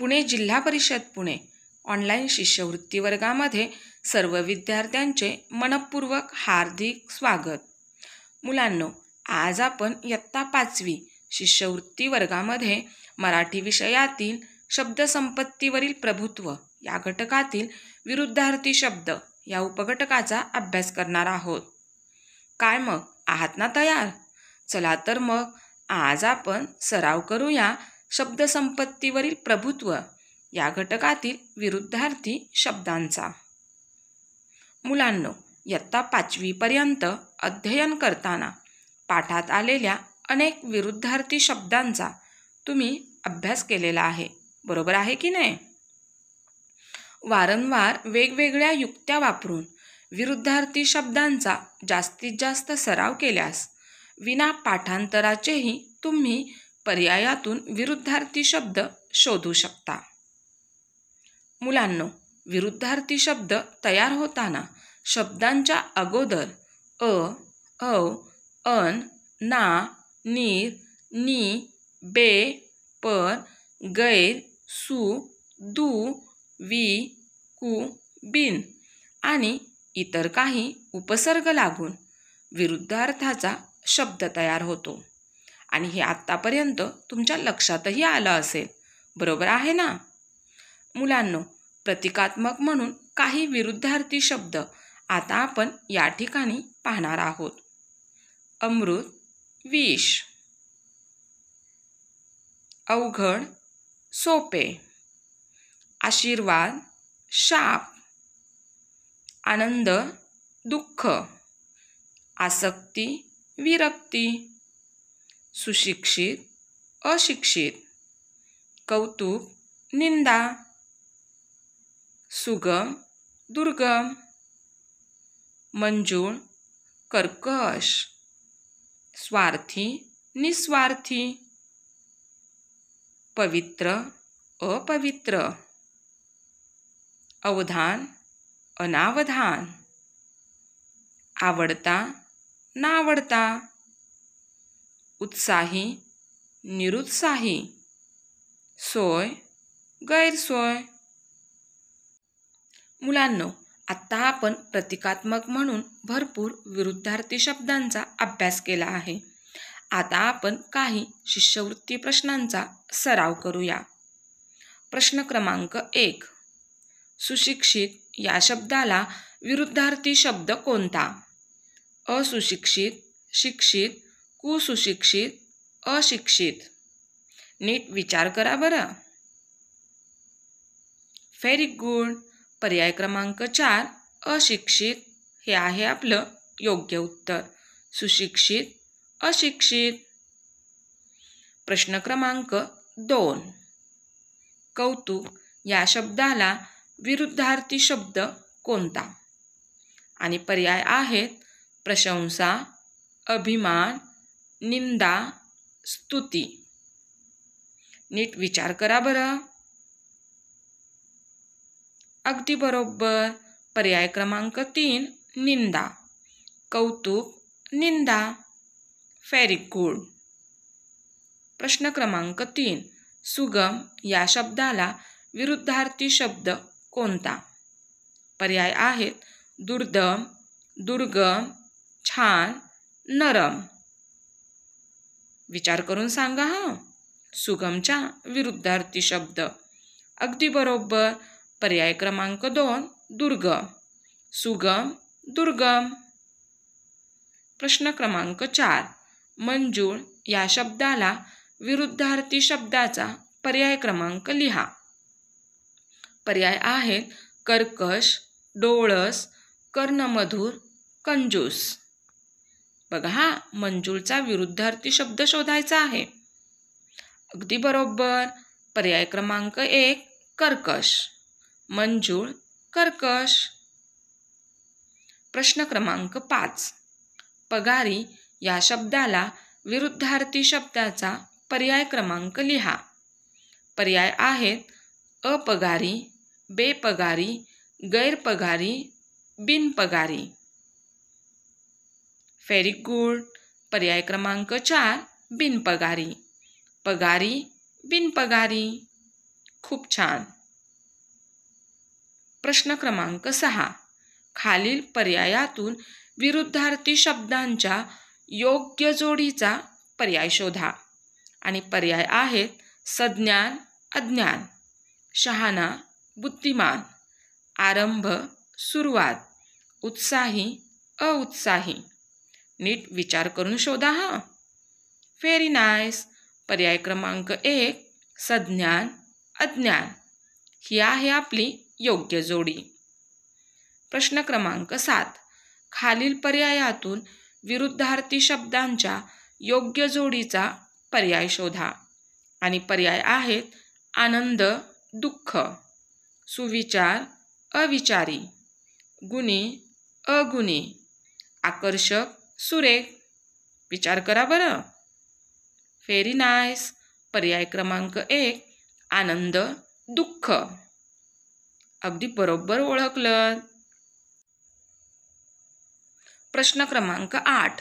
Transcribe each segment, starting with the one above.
पुणे जिल्हा परिषद पुणे ऑनलाईन शिष्यवृत्ती वर्गामध्ये सर्व विद्यार्थ्यांचे मनपूर्वक हार्दिक स्वागत मुलांनो आज आपण इयत्ता पाचवी शिष्यवृत्ती वर्गामध्ये मराठी विषयातील शब्दसंपत्तीवरील प्रभुत्व या घटकातील विरुद्धार्थी शब्द या उपघटकाचा अभ्यास करणार आहोत काय मग आहात ना तयार चला तर मग आज आपण सराव करूया शब्दसंपत्तीवरील प्रभुत्व या घटकातील विरुद्धार्थी शब्दांचा मुलांनो इयत्ता पाचवीपर्यंत अध्ययन करताना पाठात आलेल्या अनेक विरुद्धार्थी शब्दांचा तुम्ही अभ्यास केलेला आहे बरोबर आहे की नाही वारंवार वेगवेगळ्या युक्त्या वापरून विरुद्धार्थी शब्दांचा जास्तीत जास्त सराव केल्यास विना पाठांतराचेही तुम्ही पर्यायातून विरुद्धार्थी शब्द शोधू शकता मुलांनो विरुद्धार्थी शब्द तयार होताना शब्दांच्या अगोदर अ औ अन ना नीर नी बे पर गैर सु दू वी कु बिन आणि इतर काही उपसर्ग लागून विरुद्धार्थाचा शब्द तयार होतो आणि हे आत्तापर्यंत तुमच्या लक्षातही आलं असेल बरोबर आहे ना मुलांनो प्रतिकात्मक म्हणून काही विरुद्धार्थी शब्द आता आपण या ठिकाणी पाहणार आहोत अमृत विष अवघड सोपे आशीर्वाद शाप आनंद दुःख आसक्ती विरक्ती सुशिक्षित अशिक्षित कौतुक निंदा सुगम दुर्गम मंजूळ कर्कश स्वार्थी निस्वार्थी पवित्र अपवित्र अवधान अनावधान आवडता नावडता उत्साही निरुत्साही सोय गैरसोय मुलांनो आत्ता आपण प्रतिकात्मक म्हणून भरपूर विरुद्धार्थी शब्दांचा अभ्यास केला आहे आता आपण काही शिष्यवृत्ती प्रश्नांचा सराव करूया प्रश्न क्रमांक एक सुशिक्षित या शब्दाला विरुद्धार्थी शब्द कोणता असुशिक्षित शिक्षित कुसुशिक्षित अशिक्षित नीट विचार करा बरं व्हेरी गुड पर्याय क्रमांक चार अशिक्षित हे आहे आपलं योग्य उत्तर सुशिक्षित अशिक्षित प्रश्न क्रमांक दोन कौतुक या शब्दाला विरुद्धार्थी शब्द कोणता आणि पर्याय आहेत प्रशंसा अभिमान निंदा स्तुती नीट विचार करा बरं अगदी बरोबर पर्याय क्रमांक तीन निंदा कौतुक निंदा व्हेरी गुड प्रश्न क्रमांक तीन सुगम या शब्दाला विरुद्धार्थी शब्द कोणता पर्याय आहेत दुर्दम दुर्गम छान नरम विचार करून सांगा हा सुगमच्या विरुद्धार्थी शब्द अगदी बरोबर पर्याय क्रमांक दोन दुर्गम सुगम दुर्गम प्रश्न क्रमांक चार मंजूळ या शब्दाला विरुद्धार्थी शब्दाचा पर्याय क्रमांक लिहा पर्याय आहेत कर्कश डोळस कर्णमधुर कंजूस बघा हा मंजूळचा विरुद्धार्थी शब्द शोधायचा आहे अगदी बरोबर पर्याय क्रमांक एक कर्कश मंजूळ कर्कश प्रश्न क्रमांक पाच पगारी या शब्दाला विरुद्धार्थी शब्दाचा पर्याय क्रमांक लिहा पर्याय आहेत अपगारी बेपगारी गैरपगारी बिनपगारी गुड पर्याय क्रमांक चार बिनपगारी पगारी बिनपगारी खूप छान प्रश्न क्रमांक सहा खालील पर्यायातून विरुद्धार्थी शब्दांच्या योग्य जोडीचा पर्याय शोधा आणि पर्याय आहेत सज्ञान अज्ञान शहाणा बुद्धिमान आरंभ सुरुवात उत्साही अउत्साही नीट विचार करून शोधा हा व्हेरी नाईस पर्याय क्रमांक एक सज्ञान अज्ञान ही आहे आपली योग्य जोडी प्रश्न क्रमांक सात खालील पर्यायातून विरुद्धार्थी शब्दांच्या योग्य जोडीचा पर्याय शोधा आणि पर्याय आहेत आनंद दुःख सुविचार अविचारी गुणी अगुणी आकर्षक सुरेख विचार करा बरं फेरी नाईस पर्याय क्रमांक एक आनंद दुःख अगदी बरोबर ओळखलं प्रश्न क्रमांक आठ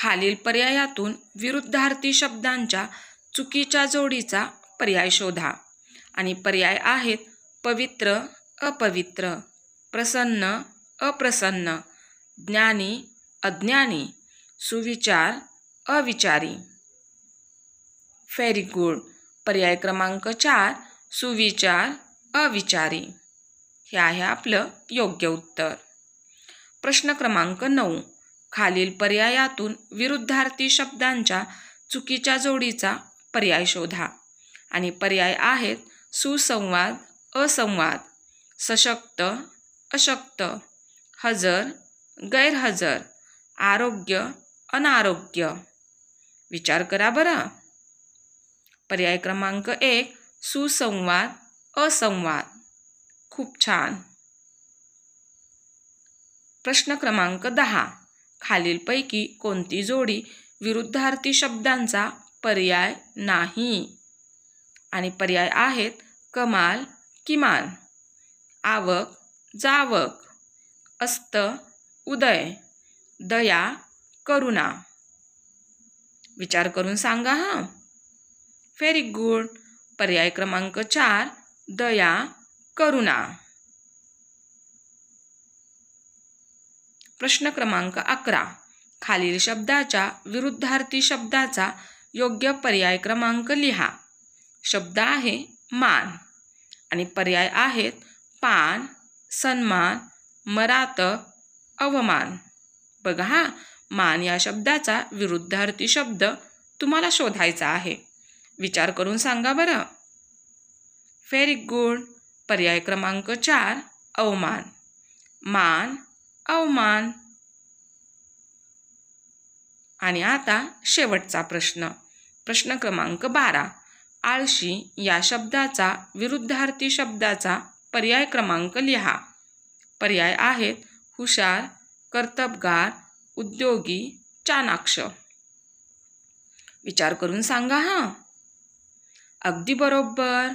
खालील पर्यायातून विरुद्धार्थी शब्दांच्या चुकीच्या जोडीचा पर्याय शोधा आणि पर्याय आहेत पवित्र अपवित्र प्रसन्न अप्रसन्न ज्ञानी अज्ञानी सुविचार अविचारी व्हेरी गुड पर्याय क्रमांक चार सुविचार अविचारी हे आहे आपलं योग्य उत्तर प्रश्न क्रमांक नऊ खालील पर्यायातून विरुद्धार्थी शब्दांच्या चुकीच्या जोडीचा पर्याय शोधा आणि पर्याय आहेत सुसंवाद असंवाद सशक्त अशक्त हजर गैरहजर आरोग्य अनारोग्य विचार करा बरं पर्याय क्रमांक एक सुसंवाद असंवाद खूप छान प्रश्न क्रमांक दहा खालीलपैकी कोणती जोडी विरुद्धार्थी शब्दांचा पर्याय नाही आणि पर्याय आहेत कमाल किमान आवक जावक अस्त उदय दया करुणा विचार करून सांगा हां व्हेरी गुड पर्याय क्रमांक चार दया करुणा प्रश्न क्रमांक अकरा खालील शब्दाच्या विरुद्धार्थी शब्दाचा योग्य पर्याय क्रमांक लिहा शब्द आहे मान आणि पर्याय आहेत पान सन्मान मरात अवमान बघा हा मान या शब्दाचा विरुद्धार्थी शब्द तुम्हाला शोधायचा आहे विचार करून सांगा बरं व्हेरी गुड पर्याय क्रमांक चार अवमान मान अवमान आणि आता शेवटचा प्रश्न प्रश्न क्रमांक बारा आळशी या शब्दाचा विरुद्धार्थी शब्दाचा पर्याय क्रमांक लिहा पर्याय आहेत हुशार कर्तबगार उद्योगी चाणाक्ष विचार करून सांगा हां अगदी बरोबर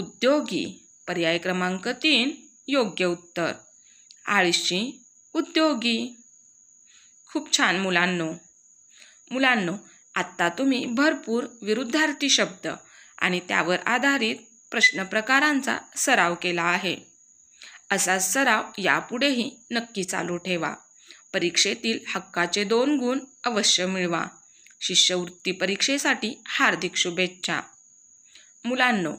उद्योगी पर्याय क्रमांक तीन योग्य उत्तर आळशी उद्योगी खूप छान मुलांनो मुलांनो आत्ता तुम्ही भरपूर विरुद्धार्थी शब्द आणि त्यावर आधारित प्रश्नप्रकारांचा सराव केला आहे असा सराव यापुढेही नक्की चालू ठेवा परीक्षेतील हक्काचे दोन गुण अवश्य मिळवा शिष्यवृत्ती परीक्षेसाठी हार्दिक शुभेच्छा मुलांनो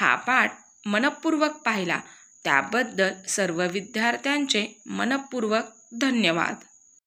हा पाठ मनपूर्वक पाहिला त्याबद्दल सर्व विद्यार्थ्यांचे मनपूर्वक धन्यवाद